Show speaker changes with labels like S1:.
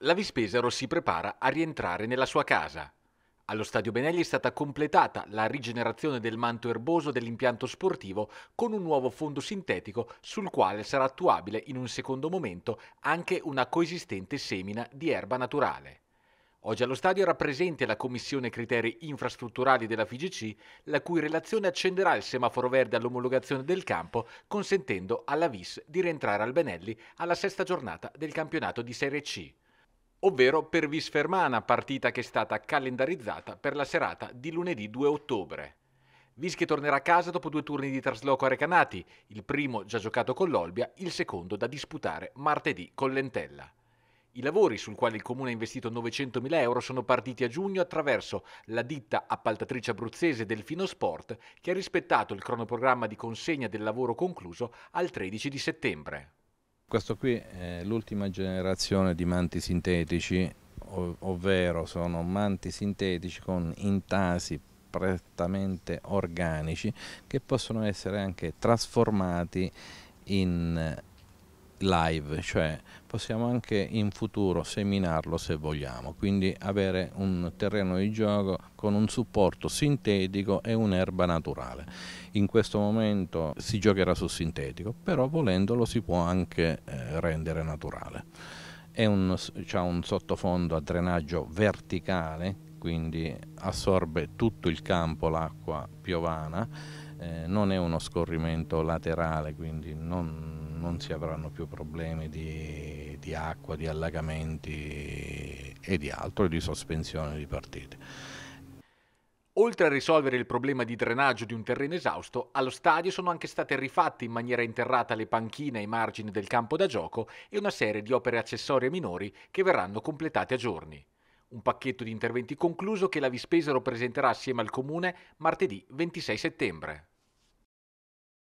S1: La Vispesaro si prepara a rientrare nella sua casa. Allo Stadio Benelli è stata completata la rigenerazione del manto erboso dell'impianto sportivo con un nuovo fondo sintetico sul quale sarà attuabile in un secondo momento anche una coesistente semina di erba naturale. Oggi allo stadio era presente la Commissione Criteri Infrastrutturali della FIGC, la cui relazione accenderà il semaforo verde all'omologazione del campo, consentendo alla VIS di rientrare al Benelli alla sesta giornata del campionato di Serie C ovvero per Visfermana, partita che è stata calendarizzata per la serata di lunedì 2 ottobre. Vischi tornerà a casa dopo due turni di trasloco a Recanati, il primo già giocato con l'Olbia, il secondo da disputare martedì con l'Entella. I lavori sul quale il comune ha investito 900.000 euro sono partiti a giugno attraverso la ditta appaltatrice abruzzese Delfino Sport che ha rispettato il cronoprogramma di consegna del lavoro concluso al 13 di settembre.
S2: Questo qui è l'ultima generazione di manti sintetici, ovvero sono manti sintetici con intasi prettamente organici che possono essere anche trasformati in live, cioè possiamo anche in futuro seminarlo se vogliamo, quindi avere un terreno di gioco con un supporto sintetico e un'erba naturale. In questo momento si giocherà su sintetico, però volendolo si può anche eh, rendere naturale. Ha un, un sottofondo a drenaggio verticale, quindi assorbe tutto il campo l'acqua piovana, eh, non è uno scorrimento laterale, quindi non non si avranno più problemi di, di acqua, di allagamenti e di altro, e di sospensione di partite.
S1: Oltre a risolvere il problema di drenaggio di un terreno esausto, allo stadio sono anche state rifatte in maniera interrata le panchine ai margini del campo da gioco e una serie di opere accessorie minori che verranno completate a giorni. Un pacchetto di interventi concluso che la Vispesero presenterà assieme al Comune martedì 26 settembre.